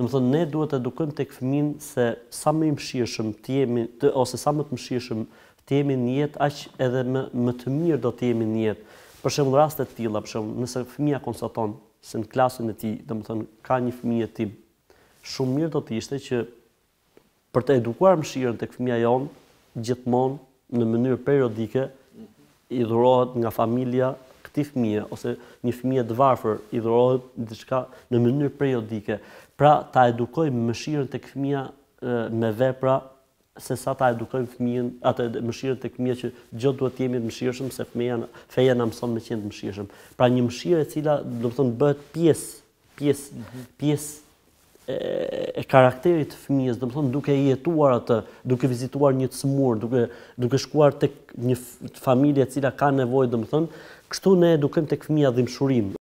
Do të ne duhet të edukojmë tek këfimin se sa më i mëshirshëm të jemi të, ose sa më të mëshirshëm të jemi në jetë aq edhe më më të mirë do të jemi në jetë. Për shembull raste të tilla, për shembull nëse fëmia konstaton se në klasën e tij, do të ka një fëmijë të shumë mirë do të ishte që për të edukuar mëshirën tek fëmia jon gjithmonë në mënyrë periodike i dhurohet nga familja këti fëmie ose një fëmijë dëvarëfër varfër i dhurohet diçka në mënyrë periodike. Pra ta edukojmë mëshirën tek fëmia me vepra se sa ta edukojmë fëmijën, atë mëshirën tek fëmia që gjithë duhet të jemi të mëshirshëm se fëmia feja na mëson me qenë të mëshirshëm. Pra një mëshirë e cila do të thonë bëhet pjesë pjesë mhm. pjesë e karakterit të fëmijës, do të thonë duke jetuar atë, duke vizituar një të duke duke shkuar tek një familje e cila ka nevojë, do thonë, kështu ne edukojmë tek fëmia dhimbshurinë.